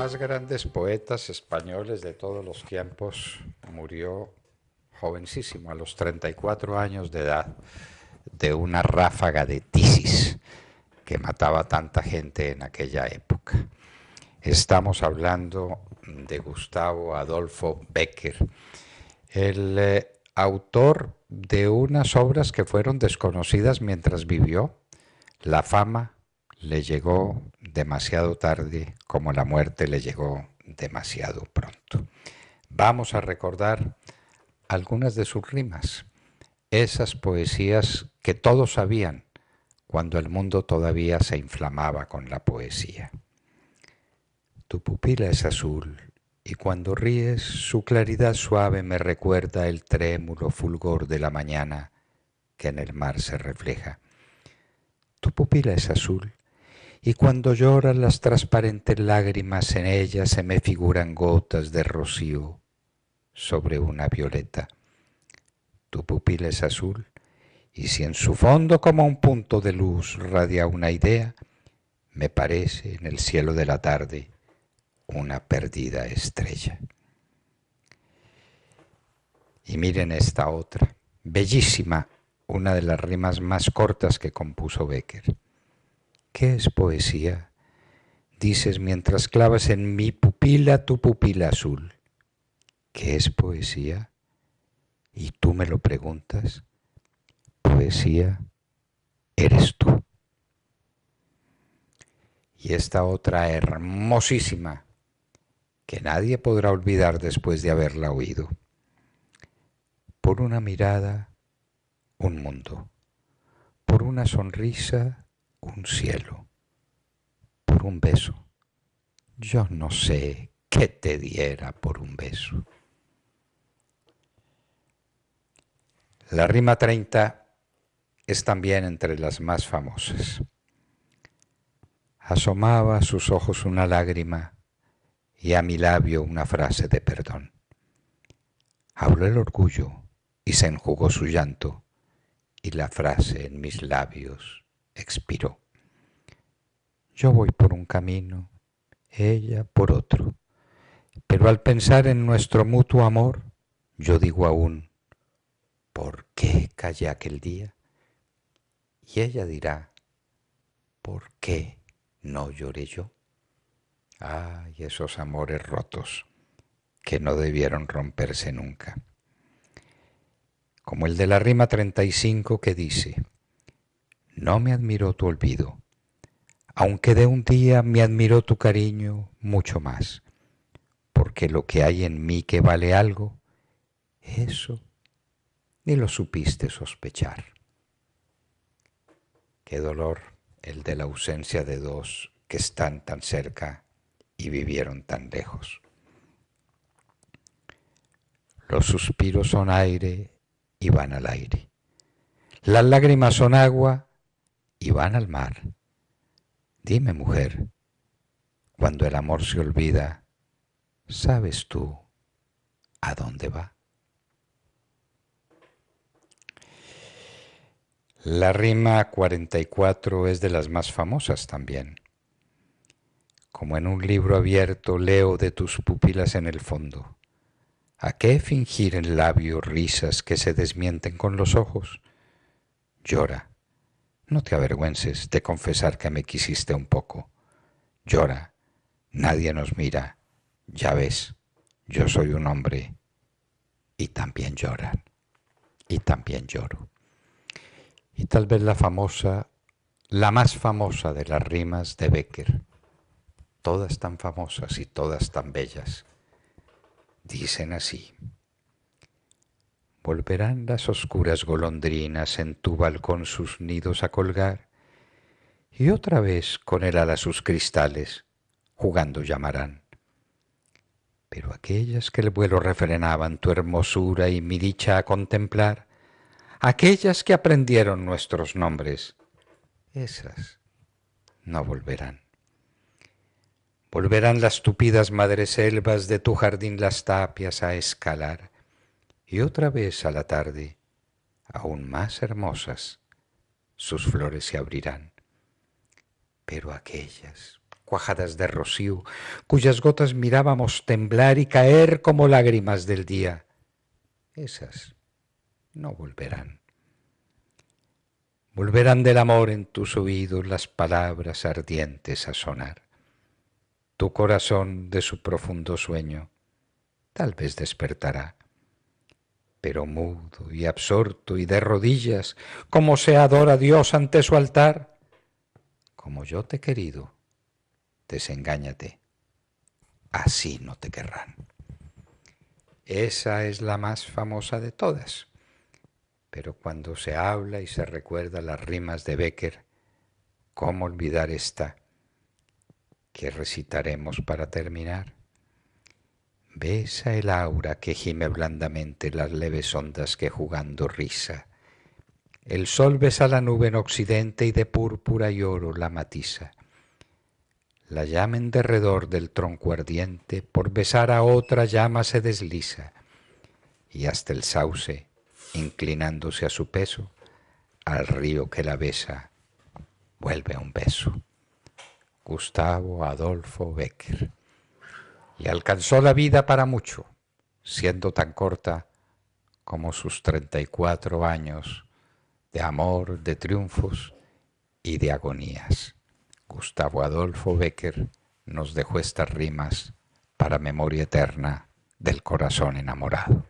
más grandes poetas españoles de todos los tiempos murió jovencísimo, a los 34 años de edad, de una ráfaga de tisis que mataba tanta gente en aquella época. Estamos hablando de Gustavo Adolfo Becker, el eh, autor de unas obras que fueron desconocidas mientras vivió, La fama le llegó demasiado tarde como la muerte le llegó demasiado pronto. Vamos a recordar algunas de sus rimas, esas poesías que todos sabían cuando el mundo todavía se inflamaba con la poesía. Tu pupila es azul y cuando ríes su claridad suave me recuerda el trémulo fulgor de la mañana que en el mar se refleja. Tu pupila es azul y cuando lloran las transparentes lágrimas en ella se me figuran gotas de rocío sobre una violeta. Tu pupila es azul y si en su fondo como un punto de luz radia una idea, me parece en el cielo de la tarde una perdida estrella. Y miren esta otra, bellísima, una de las rimas más cortas que compuso Becker. ¿Qué es poesía? Dices mientras clavas en mi pupila tu pupila azul. ¿Qué es poesía? Y tú me lo preguntas. Poesía eres tú. Y esta otra hermosísima que nadie podrá olvidar después de haberla oído. Por una mirada, un mundo. Por una sonrisa, un cielo por un beso. Yo no sé qué te diera por un beso. La rima 30 es también entre las más famosas. Asomaba a sus ojos una lágrima y a mi labio una frase de perdón. Habló el orgullo y se enjugó su llanto y la frase en mis labios expiró. Yo voy por un camino, ella por otro. Pero al pensar en nuestro mutuo amor, yo digo aún, ¿por qué callé aquel día? Y ella dirá, ¿por qué no lloré yo? Ay, esos amores rotos que no debieron romperse nunca. Como el de la rima 35 que dice, no me admiró tu olvido, aunque de un día me admiró tu cariño mucho más, porque lo que hay en mí que vale algo, eso ni lo supiste sospechar. Qué dolor el de la ausencia de dos que están tan cerca y vivieron tan lejos. Los suspiros son aire y van al aire. Las lágrimas son agua y van al mar. Dime, mujer, cuando el amor se olvida, ¿sabes tú a dónde va? La rima 44 es de las más famosas también. Como en un libro abierto leo de tus pupilas en el fondo. ¿A qué fingir en labio risas que se desmienten con los ojos? Llora, no te avergüences de confesar que me quisiste un poco. Llora, nadie nos mira, ya ves, yo soy un hombre y también lloran, y también lloro. Y tal vez la famosa, la más famosa de las rimas de Becker, todas tan famosas y todas tan bellas, dicen así volverán las oscuras golondrinas en tu balcón sus nidos a colgar, y otra vez con el ala sus cristales, jugando llamarán. Pero aquellas que el vuelo refrenaban tu hermosura y mi dicha a contemplar, aquellas que aprendieron nuestros nombres, esas no volverán. Volverán las tupidas madreselvas de tu jardín las tapias a escalar y otra vez a la tarde, aún más hermosas, sus flores se abrirán. Pero aquellas, cuajadas de rocío, cuyas gotas mirábamos temblar y caer como lágrimas del día, esas no volverán. Volverán del amor en tus oídos las palabras ardientes a sonar. Tu corazón de su profundo sueño tal vez despertará pero mudo y absorto y de rodillas, como se adora a Dios ante su altar. Como yo te he querido, desengáñate, así no te querrán. Esa es la más famosa de todas, pero cuando se habla y se recuerda las rimas de Becker, ¿cómo olvidar esta que recitaremos para terminar? Besa el aura que gime blandamente las leves ondas que jugando risa. El sol besa la nube en occidente y de púrpura y oro la matiza. La llama en derredor del tronco ardiente, por besar a otra llama se desliza, y hasta el sauce, inclinándose a su peso, al río que la besa, vuelve un beso. Gustavo Adolfo Becker le alcanzó la vida para mucho, siendo tan corta como sus 34 años de amor, de triunfos y de agonías. Gustavo Adolfo Becker nos dejó estas rimas para memoria eterna del corazón enamorado.